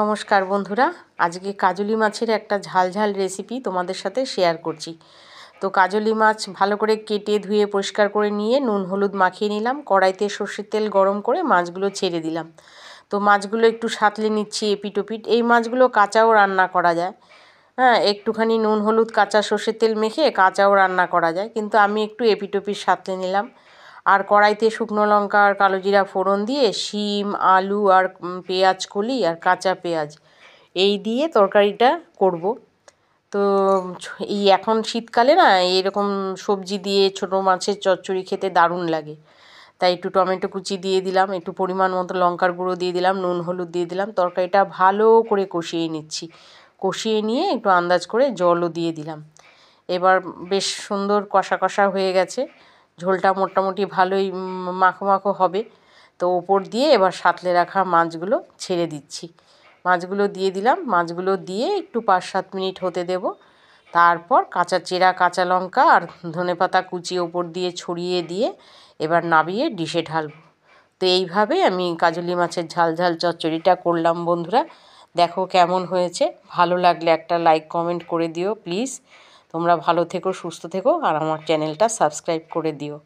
নমস্কার বন্ধুরা আজকে কাজলি মাছের একটা ঝাল ঝাল রেসিপি তোমাদের সাথে শেয়ার করছি তো কাজলি মাছ ভালো করে কেটে ধুয়ে পরিষ্কার করে নিয়ে নুন হলুদ মাখিয়ে নিলাম কড়াইতে সর্ষের তেল গরম করে মাছগুলো ছেড়ে দিলাম তো মাছগুলো একটু সাঁতলে নিচ্ছি এপিটোপিট এই মাছগুলো কাঁচাও রান্না করা যায় হ্যাঁ একটুখানি নুন হলুদ কাঁচা সর্ষের তেল মেখে কাঁচাও রান্না করা যায় কিন্তু আমি একটু এপিটোপিট সাঁতলে নিলাম আর কড়াইতে শুকনো লঙ্কা আর কালো জিরা ফোড়ন দিয়ে শিম আলু আর পেঁয়াজ কলি আর কাঁচা পেঁয়াজ এই দিয়ে তরকারিটা করব তো এই এখন শীতকালে না এরকম সবজি দিয়ে ছোট মাছের চচ্চড়ি খেতে দারুণ লাগে তাই একটু টমেটো কুচি দিয়ে দিলাম একটু পরিমাণ মতো লঙ্কার গুঁড়ো দিয়ে দিলাম নুন হলুদ দিয়ে দিলাম তরকারিটা ভালো করে কষিয়ে নিচ্ছি কষিয়ে নিয়ে একটু আন্দাজ করে জলও দিয়ে দিলাম এবার বেশ সুন্দর কষা কষা হয়ে গেছে ঝোলটা মোটামুটি ভালোই মাখো মাখো হবে তো ওপর দিয়ে এবার সাঁতলে রাখা মাছগুলো ছেড়ে দিচ্ছি মাছগুলো দিয়ে দিলাম মাছগুলো দিয়ে একটু পাঁচ সাত মিনিট হতে দেব তারপর কাঁচা চেরা কাঁচা লঙ্কা আর ধনে পাতা কুচি ওপর দিয়ে ছড়িয়ে দিয়ে এবার নাবিয়ে ডিশে ঢালব তো এইভাবে আমি কাজলি মাছের ঝাল ঝাল চচ্চড়িটা করলাম বন্ধুরা দেখো কেমন হয়েছে ভালো লাগলে একটা লাইক কমেন্ট করে দিও প্লিজ তোমরা ভালো থেকো সুস্থ থেকো আর আমার চ্যানেলটা সাবস্ক্রাইব করে দিও